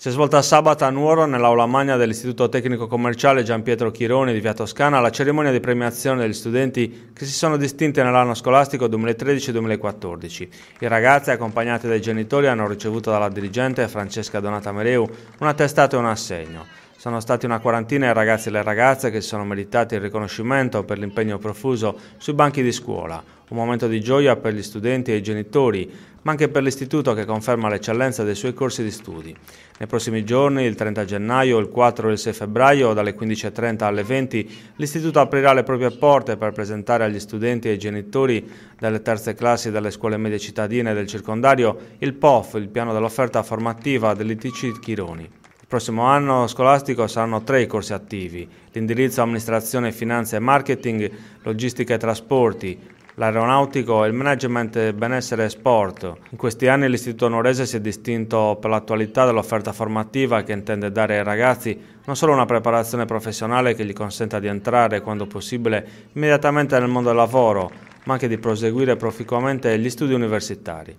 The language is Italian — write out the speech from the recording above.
Si è svolta sabato a Nuoro, nell'aula magna dell'Istituto Tecnico Commerciale Gian Pietro Chironi di Via Toscana, la cerimonia di premiazione degli studenti che si sono distinti nell'anno scolastico 2013-2014. I ragazzi, accompagnati dai genitori, hanno ricevuto dalla dirigente Francesca Donata Mereu una testata e un assegno. Sono stati una quarantina i ragazzi e le ragazze che si sono meritati il riconoscimento per l'impegno profuso sui banchi di scuola, un momento di gioia per gli studenti e i genitori, ma anche per l'istituto che conferma l'eccellenza dei suoi corsi di studi. Nei prossimi giorni, il 30 gennaio, il 4 e il 6 febbraio, dalle 15.30 alle 20, l'istituto aprirà le proprie porte per presentare agli studenti e ai genitori delle terze classi delle scuole medie cittadine e del circondario il POF, il piano dell'offerta formativa dell'ITC Chironi. Il prossimo anno scolastico saranno tre i corsi attivi, l'indirizzo amministrazione, finanza e marketing, logistica e trasporti, l'aeronautico e il management benessere e sport. In questi anni l'Istituto Norese si è distinto per l'attualità dell'offerta formativa che intende dare ai ragazzi non solo una preparazione professionale che gli consenta di entrare, quando possibile, immediatamente nel mondo del lavoro, ma anche di proseguire proficuamente gli studi universitari.